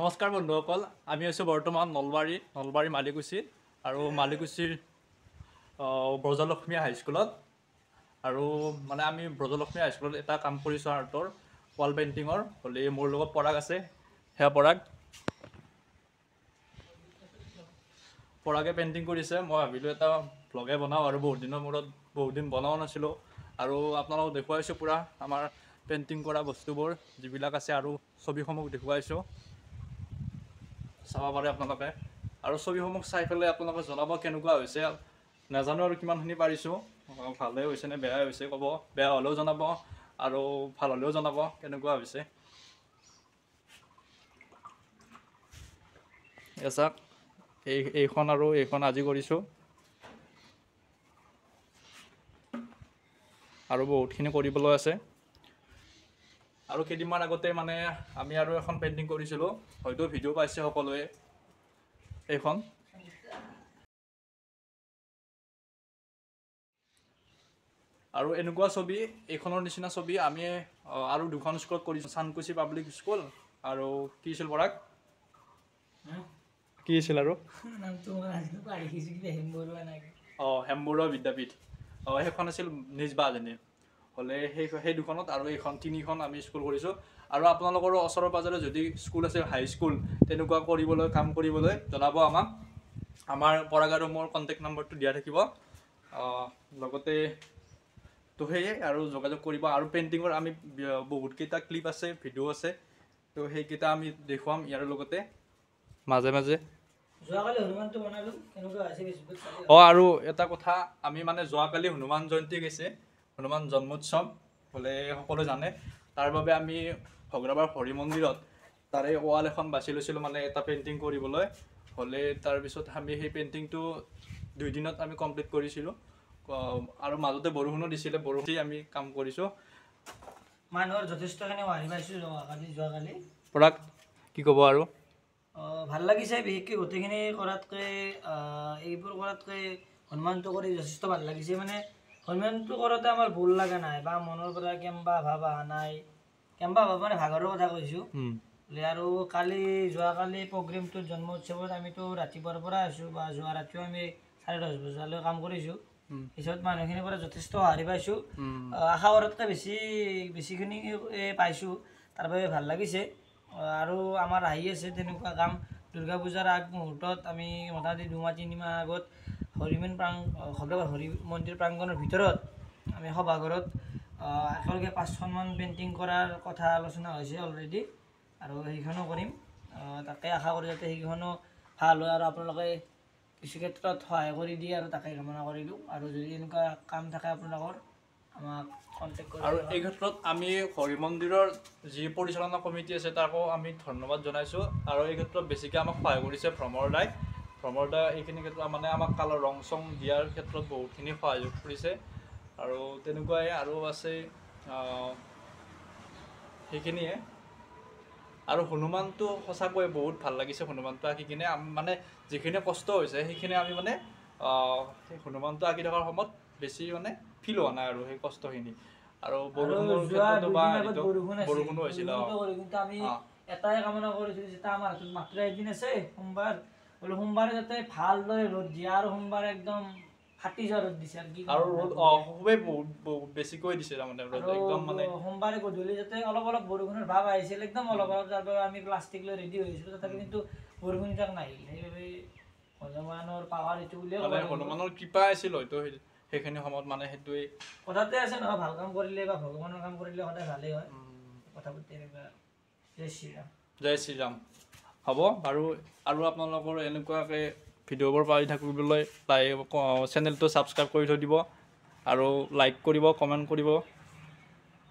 নমস্কাৰ বন্ধুসকল আমি হৈছোঁ বৰ্তমান নলবাৰী নলবাৰী মালিকুচী আৰু মালিকুচীৰ ব্ৰজলক্ষ্মী হাইস্কুলত আৰু মানে আমি ব্ৰজলক্ষ্মী হাইস্কুলত এটা কাম কৰিছোঁ আৰ্টৰ ৱাল পেইণ্টিঙৰ হ'লে মোৰ লগত পৰাগ আছে সেয়া পৰাগ পৰাগে পেইণ্টিং কৰিছে মই ভাবিলোঁ এটা ব্লগে বনাওঁ আৰু বহুত দিনৰ মূৰত বহুত দিন বনাওঁ নাছিলোঁ আৰু আপোনালোকক দেখুৱাইছোঁ পূৰা আমাৰ পেইণ্টিং কৰা বস্তুবোৰ যিবিলাক আছে আৰু ছবিসমূহ দেখুৱাইছোঁ চাব পাৰে আপোনালোকে আৰু ছবিসমূহ চাই পেলাই আপোনালোকে জনাব কেনেকুৱা হৈছে নাজানো আৰু কিমানখিনি পাৰিছোঁ ভালেই হৈছে নে বেয়াই হৈছে ক'ব বেয়া হ'লেও জনাব আৰু ভাল হ'লেও জনাব কেনেকুৱা হৈছে চাক এই এইখন আৰু এইখন আজি কৰিছোঁ আৰু বহুতখিনি কৰিবলৈ আছে আৰু কেইদিনমান আগতে মানে আমি আৰু এখন পেইণ্টিং কৰিছিলোঁ হয়তো ভিডিঅ' পাইছে সকলোৱে এইখন আৰু এনেকুৱা ছবি এইখনৰ নিচিনা ছবি আমি আৰু দুখন স্কুলত কৰিছোঁ চানকুচি পাব্লিক স্কুল আৰু কি আছিল পৰাগ কি আছিল আৰু অঁ হেম্বুৰ বিদ্যাপীঠ অঁ সেইখন আছিল নিজ বাজনী হ'লে সেই সেই দুখনত আৰু এইখন তিনিখন আমি স্কুল কৰিছোঁ আৰু আপোনালোকৰো ওচৰে পাঁজৰে যদি স্কুল আছে হাইস্কুল তেনেকুৱা কৰিবলৈ কাম কৰিবলৈ জনাব আমাক আমাৰ পৰাগ আৰু মোৰ কণ্টেক্ট নম্বৰটো দিয়া থাকিব লগতে ত' সেয়ে আৰু যোগাযোগ কৰিব আৰু পেইণ্টিঙৰ আমি বহুতকেইটা ক্লিপ আছে ভিডিঅ' আছে ত' সেইকেইটা আমি দেখুৱাম ইয়াৰ লগতে মাজে মাজে অঁ আৰু এটা কথা আমি মানে যোৱাকালি হনুমান জয়ন্তী গৈছে হনুমান জন্মোৎসৱ বোলে সকলোৱে জানে তাৰ বাবে আমি ভগ্ৰাবাৰ হৰি মন্দিৰত তাৰে ৱাল এখন বাছি লৈছিলোঁ মানে এটা পেইণ্টিং কৰিবলৈ হ'লে তাৰপিছত আমি সেই পেইণ্টিংটো দুদিনত আমি কমপ্লিট কৰিছিলোঁ আৰু মাজতে বৰষুণো দিছিলে বৰষুণেই আমি কাম কৰিছোঁ মানুহৰ যথেষ্টখিনি সঁহাৰি পাইছোঁ যোৱাকালি যোৱাকালি পৰা কি ক'ব আৰু ভাল লাগিছে বিশেষকৈ গোটেইখিনি কৰাতকৈ এইবোৰ কৰাতকৈ হনুমানটো কৰি যথেষ্ট ভাল লাগিছে মানে সন্মিয়নটো কৰোঁতে আমাৰ ভুল লগা নাই বা মনৰ পৰা কেম্বা ভাবা নাই কেম্বা ভাবা মানে ভাগৰো কথা কৈছোঁ আৰু কালি যোৱাকালি প্ৰগ্ৰেমটো জন্ম উৎসৱত আমিতো ৰাতিপুৱাৰ পৰা আছোঁ বা যোৱা ৰাতিও আমি চাৰে দহ বজালৈ কাম কৰিছোঁ পিছত মানুহখিনিৰ পৰা যথেষ্ট সঁহাৰি পাইছোঁ আশা কৰাতকৈ বেছি বেছিখিনি পাইছোঁ তাৰ বাবে ভাল লাগিছে আৰু আমাৰ আহি আছে তেনেকুৱা কাম দুৰ্গা পূজাৰ আগমুহূৰ্তত আমি মোটামুটি দুমাহ তিনিমাহ আগত হৰিমন প্ৰাংগ সদাবাৰ হৰি মন্দিৰ প্ৰাংগণৰ ভিতৰত আমি সভাঘৰত একেলগে পাঁচখনমান পেইণ্টিং কৰাৰ কথা আলোচনা হৈছে অলৰেডি আৰু সেইখনো কৰিম তাকে আশা কৰোঁ যাতে সেইখনো ভাল হয় আৰু আপোনালোকে কিছু ক্ষেত্ৰত সহায় কৰি দিয়ে আৰু তাকে কামনা কৰিলোঁ আৰু যদি এনেকুৱা কাম থাকে আপোনালোকৰ আমাক কণ্টেক্ট কৰি আৰু এই ক্ষেত্ৰত আমি হৰি মন্দিৰৰ যি পৰিচালনা কমিটি আছে তাকো আমি ধন্যবাদ জনাইছোঁ আৰু এই ক্ষেত্ৰত বেছিকৈ আমাক সহায় কৰিছে ভ্ৰমৰ লাইট ভ্ৰমৰ দা এইখিনি ক্ষেত্ৰত মানে আমাক কালৰ ৰং চং দিয়াৰ ক্ষেত্ৰত বহুতখিনি সহযোগ কৰিছে আৰু তেনেকুৱাই আৰু আছে সেইখিনিয়ে আৰু হনুমানটো সঁচাকৈ বহুত ভাল লাগিছে হনুমানটো আঁকি কিনে মানে যিখিনি কষ্ট হৈছে সেইখিনি আমি মানে সেই হনুমানটো আঁকি থকাৰ সময়ত বেছি মানে ফিল হোৱা নাই আৰু সেই কষ্টখিনি আৰু বৰষুণ বৰষুণো হৈছিল বোলো সোমবাৰে যাতে ভালদৰে ৰ'দ দিয়ে আৰু সোমবাৰে একদম ফাটি যোৱা ৰ'দ দিছে আৰু খুবেই বহুত বেছিকৈ দিছে তাৰমানে সোমবাৰে গধূলি যাতে অলপ অলপ বৰষুণৰ ভাৱ আহিছিল একদম অলপ অলপ যাৰ বাবে আমি প্লাষ্টিক লৈ ৰেডি হৈছিলো তথাপি কিন্তু বৰষুণ যাক নাহিল সেইবাবে হনুমানৰ পাৱাৰ এইটো বুলিয়ে ক'লে হনুমানৰ কৃপা আছিল হয়তো সেইখিনি সময়ত মানে সেইটোৱে কথাতে আছে নহয় ভাল কাম কৰিলে বা ভগৱানৰ কাম কৰিলে সদায় ভালেই হয় কথা পাতি এনেকুৱা জয় শ্ৰীৰাম জয় শ্ৰীৰাম হ'ব আৰু আৰু আপোনালোকৰ এনেকুৱাকৈ ভিডিঅ'বোৰ পাই থাকিবলৈ লাই চেনেলটো ছাবস্ক্ৰাইব কৰি থৈ দিব আৰু লাইক কৰিব কমেণ্ট কৰিব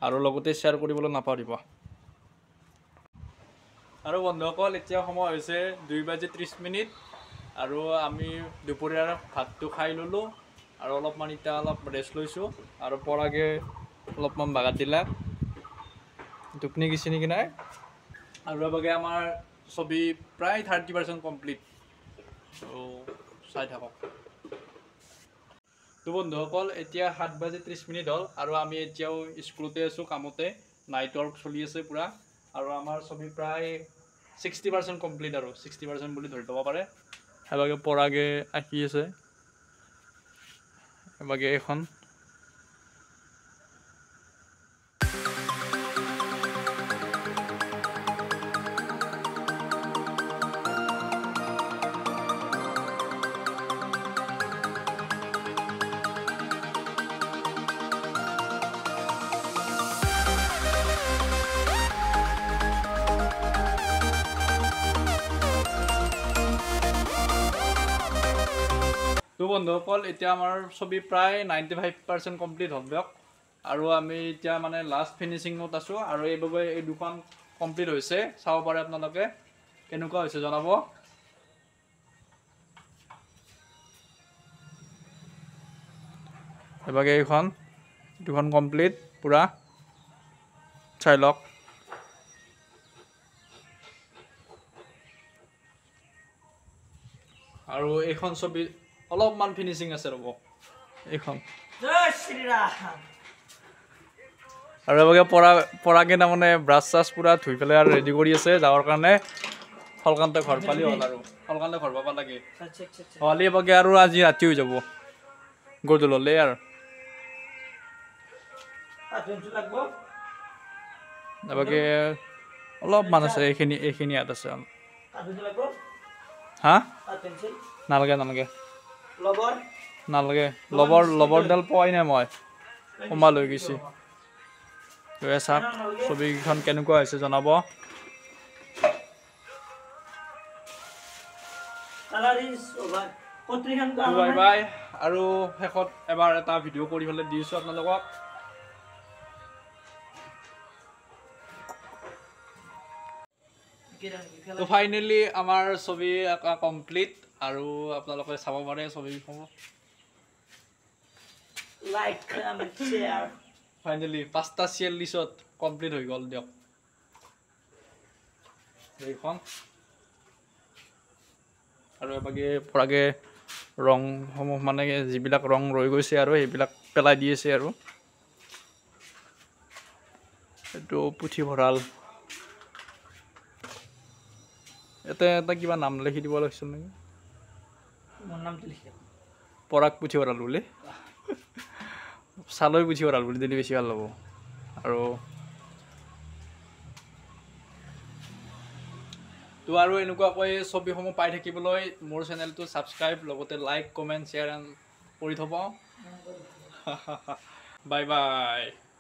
আৰু লগতে শ্বেয়াৰ কৰিবলৈ নাপাহৰিব আৰু বন্ধুসকল এতিয়া সময় হৈছে দুই বাজি ত্ৰিছ মিনিট আৰু আমি দুপৰীয়াৰ ভাতটো খাই ল'লোঁ আৰু অলপমান এতিয়া অলপ ৰেষ্ট লৈছোঁ আৰু পৰাগে অলপমান বাগাত দিলে টুপনি কিছিনি নেকি নাই আৰু এভাগে আমাৰ ছবি প্ৰায় থাৰ্টি পাৰ্চেণ্ট কমপ্লিট ত' চাই থাকক ত' বন্ধুসকল এতিয়া সাত বাজি ত্ৰিছ মিনিট হ'ল আৰু আমি এতিয়াও স্কুলতে আছোঁ কামতে নাইট ৱৰ্ক চলি আছে পূৰা আৰু আমাৰ ছবি প্ৰায় ছিক্সটি পাৰ্চেণ্ট কমপ্লিট আৰু ছিক্সটি পাৰ্চেণ্ট বুলি ধৰি ল'ব পাৰে এভাগে পৰাগে আঁকি আছে এভাগে এইখন বন্ধুসকল এতিয়া আমাৰ ছবি প্ৰায় নাইণ্টি ফাইভ পাৰ্চেণ্ট কমপ্লিট হ'ব দিয়ক আৰু আমি এতিয়া মানে লাষ্ট ফিনিচিঙত আছোঁ আৰু এইবাবে এই দুখন কমপ্লিট হৈছে চাব পাৰে আপোনালোকে কেনেকুৱা হৈছে জনাব এইভাগে এইখন দুখন কমপ্লিট পূৰা চাই লওক আৰু এইখন ছবি অলপমান ফিনিচিং আছে ৰ'ব এইখন আৰু পৰা পৰাগে তাৰমানে ব্ৰাছ চাছ পূৰা ধুই পেলাই আৰু ৰেডি কৰি আছে যাৱাৰ কাৰণে ফলকান্ত ঘৰ পালি হ'ল আৰু ফলকান্ত ঘৰ পাব লাগে হ'লে এভাগে আৰু আজি ৰাতি হৈ যাব গধূললৈ আৰু অলপমান আছে এইখিনি এইখিনি ইয়াত আছে হা নালাগে নালাগে নালাগে লবৰ লবৰডাল পোৱাই নাই মই সোমাই লৈ গৈছে গৈ চাওক ছবিকেইখন কেনেকুৱা হৈছে জনাব বাই বাই আৰু শেষত এবাৰ এটা ভিডিঅ' কৰি পেলাই দিছোঁ আপোনালোকক ফাইনেলি আমাৰ ছবি কমপ্লিট আৰু আপোনালোকে চাব পাৰে ছবিসমূহ ফাইনেলি পাঁচটা চিয়াল্লিছত কমপ্লিট হৈ গ'ল দিয়ক এইখন আৰু এভাগে পৰাগে ৰংসমূহ মানে যিবিলাক ৰং ৰৈ গৈছে আৰু সেইবিলাক পেলাই দি আছে আৰু এইটো পুথিভঁৰাল ইয়াতে এটা কিবা নাম লিখি দিব লাগিছিল নেকি মোৰ পৰাগ পুঠি ভৰাল বুলি চালৈ পুঠি ভৰাল বুলি দিলে বেছি ভাল হ'ব আৰু তো আৰু এনেকুৱাকৈ ছবিসমূহ পাই থাকিবলৈ মোৰ চেনেলটো ছাবস্ক্ৰাইব লগতে লাইক কমেণ্ট শ্বেয়াৰ কৰি থ'ব বাই বাই